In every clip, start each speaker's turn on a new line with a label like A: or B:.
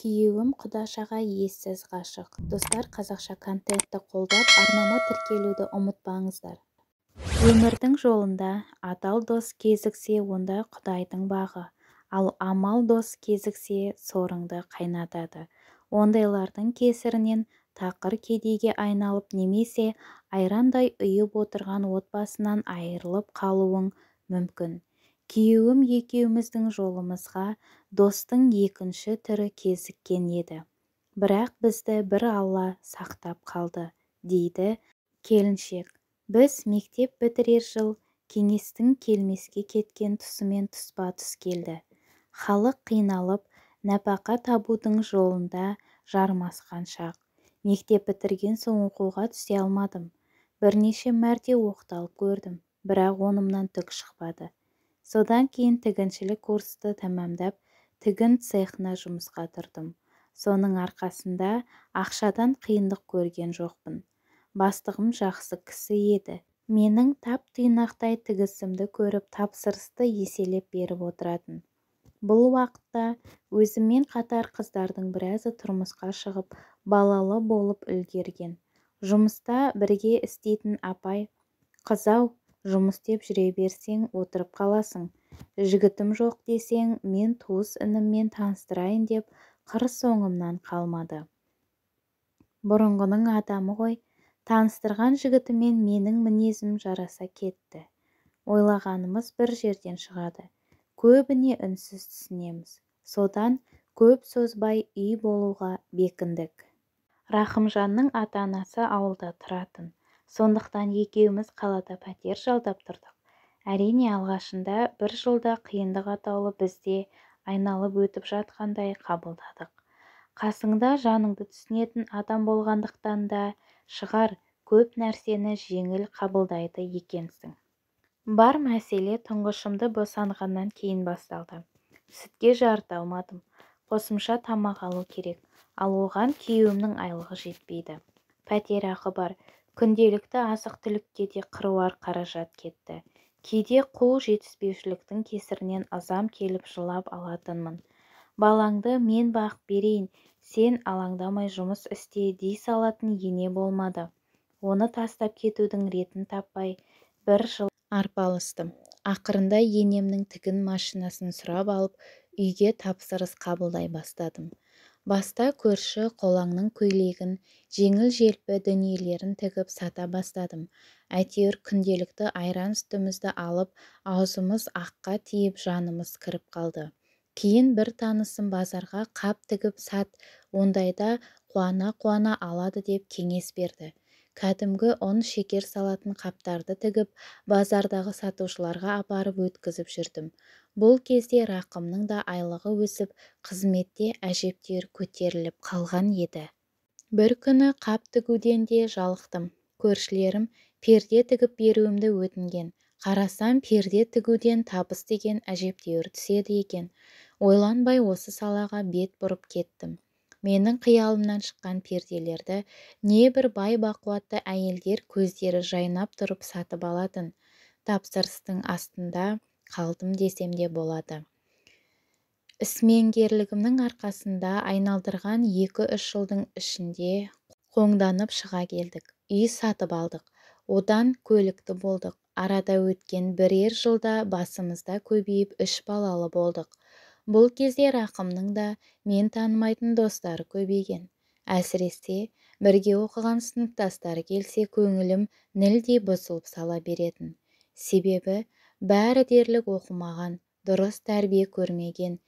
A: күйеуім құдашаға ессіз ғашық достар қазақша контентті қолдап арнама тіркелуді ұмытпаңыздар өмірдің жолында адал дос кезіксе онда құдайдың бағы ал амал дос кезіксе сорыңды қайнатады ондайлардың кесірінен тақыр кедейге айналып немесе айрандай ұйып отырған отбасынан айырылып қалуың мүмкін күйеуім екеуміздің жолымызға достың екінші түрі кезіккен еді бірақ бізді бір алла сақтап қалды дейді келіншек біз мектеп бітірер жыл кеңестің келмеске кеткен тұсымен тұспа тұс келді халық қиналып нәпақа табудың жолында жармасқан шақ мектеп бітірген соң оқуға түсе алмадым бірнеше мәрте оқталып көрдім бірақ онымнан түк шықпады содан кейін тігіншілік курсты тәмамдап тігін цехына жұмысқа тұрдым соның арқасында ақшадан қиындық көрген жоқпын бастығым жақсы кісі еді менің тап тұйнақтай тігісімді көріп тапсырысты еселеп беріп отыратын бұл уақытта өзіммен қатар қыздардың біразы тұрмысқа шығып балалы болып үлгерген жұмыста бірге істейтін апай қызау жұмыс істеп жүре берсең отырып қаласың жігітім жоқ десең мен туыс ініммен таныстырайын деп қыр соңымнан қалмады бұрынғының адамы ғой таныстырған жігітімен менің мінезім жараса кетті ойлағанымыз бір жерден шығады көбіне үнсіз түсінеміз содан көп созбай үй болуға бекіндік рахымжанның ата анасы ауылда тұратын сондықтан екеуміз қалада пәтер жалдап тұрдық әрине алғашында бір жылда қиындық атаулы бізде айналып өтіп жатқандай қабылдадық қасыңда жаныңды түсінетін адам болғандықтан да шығар көп нәрсені жеңіл қабылдайды екенсің бар мәселе тұңғышымды босанғаннан кейін басталды сүтке жарыта алмадым қосымша тамақ алу керек ал оған күйеуімнің айлығы жетпейді пәтерақы бар күнделікті азық түлікке де қыруар қаражат кетті кейде қу жетіспеушіліктің кесірінен ызам келіп жылап алатынмын балаңды мен бақ берейін сен алаңдамай жұмыс істе дей салатын ене болмады оны тастап кетудің ретін таппай бір жыл арпалыстым ақырында енемнің тігін машинасын сұрап алып үйге тапсырыс қабылдай бастадым баста көрші-қолаңның көйлегін жеңіл-желпі дүниелерін тігіп сата бастадым әйтеуір күнделікті айран сүтімізді алып аузымыз аққа тиіп жанымыз кіріп қалды кейін бір танысым базарға қап тігіп сат ондайда қуана-қуана алады деп кеңес берді кәдімгі ұн шекер салатын қаптарды тігіп базардағы сатушыларға апарып өткізіп жүрдім бұл кезде рақымның да айлығы өсіп қызметте әжептер көтеріліп қалған еді бір күні қап тігуден де жалықтым көршілерім перде тігіп беруімді өтінген қарасам перде тігуден табыс деген әжептеуір түседі екен ойланбай осы салаға бет бұрып кеттім менің қиялымнан шыққан перделерді небір бай бақуатты әйелдер көздері жайнап тұрып сатып алатын тапсырыстың астында қалдым десем де болады ісмеңгерлігімнің арқасында айналдырған екі үш жылдың ішінде қоңданып шыға келдік үй сатып алдық одан көлікті болдық арада өткен бірер жылда басымызда көбейіп үш балалы болдық бұл кезде рақымның да мен танымайтын достары көбейген әсіресе бірге оқыған сыныптастары келсе көңілім нілдей бұзылып сала беретін себебі бәрі дерлік оқымаған дұрыс тәрбие көрмеген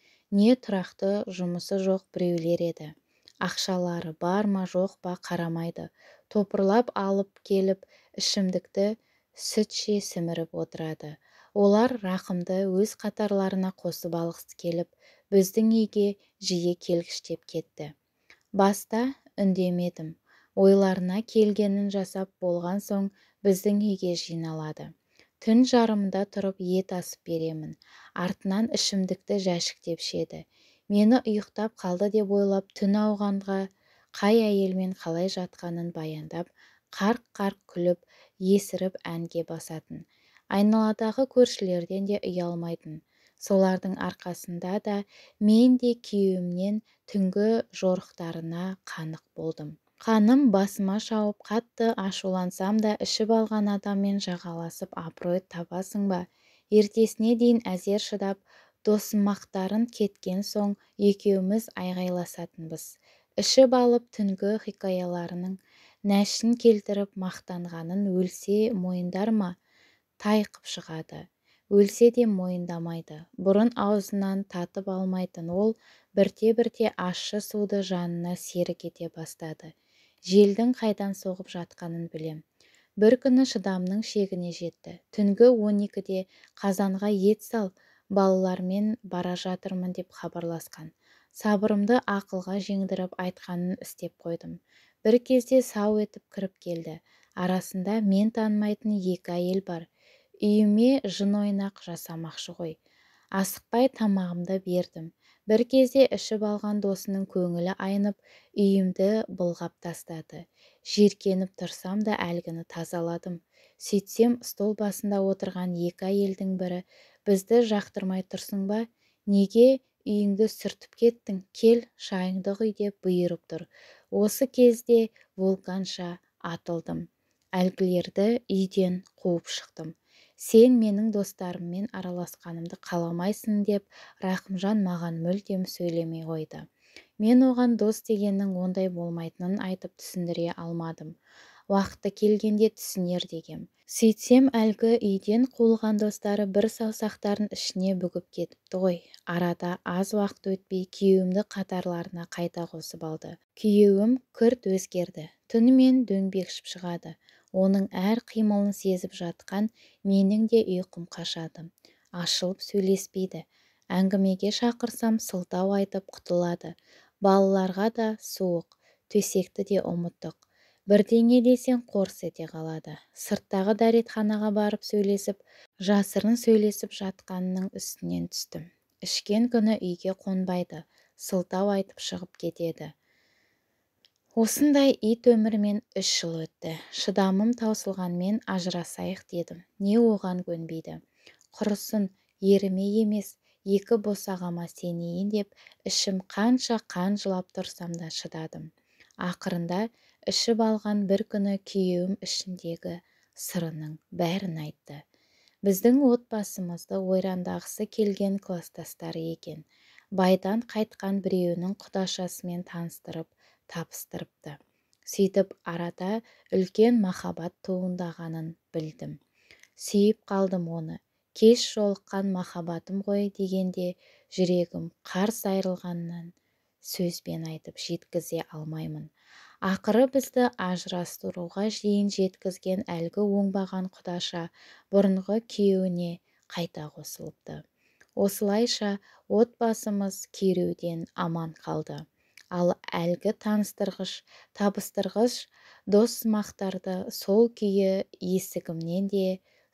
A: не тұрақты жұмысы жоқ біреулер еді ақшалары бар ма жоқ па қарамайды топырлап алып келіп ішімдікті сүтше сіміріп отырады олар рақымды өз қатарларына қосып алғысы келіп біздің үйге жиі келгіштеп кетті баста үндемедім ойларына келгенін жасап болған соң біздің үйге жиналады түн жарымында тұрып ет асып беремін артынан ішімдікті жәшіктеп шеді. мені ұйықтап қалды деп ойлап түн ауғанға қай әйелмен қалай жатқанын баяндап қарқ қарқ күліп есіріп әнге басатын айналадағы көршілерден де ұялмайтын солардың арқасында да мен де күйеуімнен түнгі жорықтарына қанық болдым қаным басыма шауып қатты ашулансам да ішіп алған адаммен жағаласып абырой табасың ба ертесіне дейін әзер шыдап досымақтарын кеткен соң екеуміз айғайласатынбыз ішіп алып түнгі хикаяларының нәшін келтіріп мақтанғанын өлсе мойындар ма тайқып шығады өлсе де мойындамайды бұрын аузынан татып алмайтын ол бірте бірте ащы суды жанына серік ете бастады желдің қайдан соғып жатқанын білем бір күні шыдамның шегіне жетті түнгі он екіде қазанға ет сал балалармен бара жатырмын деп хабарласқан сабырымды ақылға жеңдіріп айтқанын істеп қойдым бір кезде сау етіп кіріп келді арасында мен танымайтын екі әйел бар үйіме жын ойнақ жасамақшы ғой асықпай тамағымды бердім бір кезде ішіп алған досының көңілі айнып үйімді былғап тастады жиіркеніп тұрсам да әлгіні тазаладым сөйтсем стол басында отырған екі әйелдің бірі бізді жақтырмай тұрсың ба неге үйіңді сүртіп кеттің кел шайыңды құй деп бұйырып тұр осы кезде волканша атылдым әлгілерді үйден қуып шықтым сен менің достарыммен араласқанымды қаламайсың деп рахымжан маған мүлдем сөйлемей қойды мен оған дос дегеннің ондай болмайтынын айтып түсіндіре алмадым уақыты келгенде түсінер дегем сөйтсем әлгі үйден қуылған достары бір саусақтарын ішіне бүгіп кетіпті ғой арада аз уақыт өтпей күйеуімді қатарларына қайта қосып алды күйеуім күрт өзгерді түнімен дөңбекшіп шығады оның әр қимылын сезіп жатқан менің де ұйқым қашады ашылып сөйлеспейді әңгімеге шақырсам сылтау айтып құтылады балаларға да суық төсекті де ұмыттық бірдеңе десең қорс ете қалады сырттағы дәретханаға барып сөйлесіп жасырын сөйлесіп жатқанының үстінен түстім ішкен күні үйге қонбайды сылтау айтып шығып кетеді осындай ит өмірмен үш жыл өтті шыдамым таусылғанмен ажырасайық дедім не оған көнбейді құрысын еріме емес екі босағама сенейін деп ішім қанша қан жылап тұрсам да шыдадым ақырында ішіп алған бір күні күйеуім ішіндегі сырының бәрін айтты біздің отбасымызды ойрандағысы келген кластастары екен байдан қайтқан біреуінің құдашасымен таныстырып табыстырыпты сөйтіп арада үлкен махаббат туындағанын білдім сүйіп қалдым оны кеш жолыққан махаббатым ғой дегенде жүрегім қарс айрылғанын сөзбен айтып жеткізе алмаймын ақыры бізді ажырастыруға дейін жеткізген әлгі оңбаған құдаша бұрынғы күйеуіне қайта қосылыпты осылайша отбасымыз күйреуден аман қалды ал әлгі таныстырғыш табыстырғыш мақтарды сол күйі есігімнен де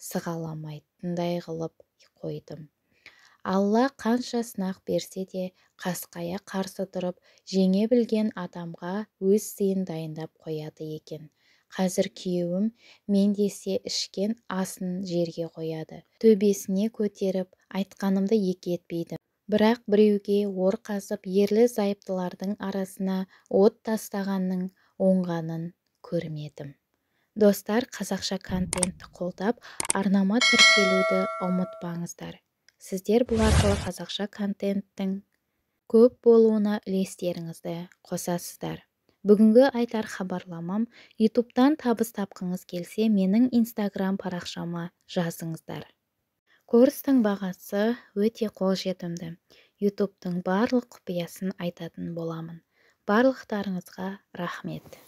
A: сығаламайтындай қылып қойдым алла қанша сынақ берсе де қасқая қарсы тұрып жеңе білген адамға өз сыйын дайындап қояды екен қазір күйеуім мен десе ішкен асын жерге қояды төбесіне көтеріп айтқанымды екі етпейді бірақ біреуге ор қазып ерлі зайыптылардың арасына от тастағанның оңғанын көрмедім достар қазақша контентті қолдап арнама тіркелуді ұмытпаңыздар сіздер бұл арқылы қазақша контенттің көп болуына үлестеріңізді қосасыздар бүгінгі айтар хабарламам ютубтан табыс тапқыңыз келсе менің инстаграм парақшама жазыңыздар курстың бағасы өте қол қолжетімді ютубтың барлық құпиясын айтатын боламын барлықтарыңызға рахмет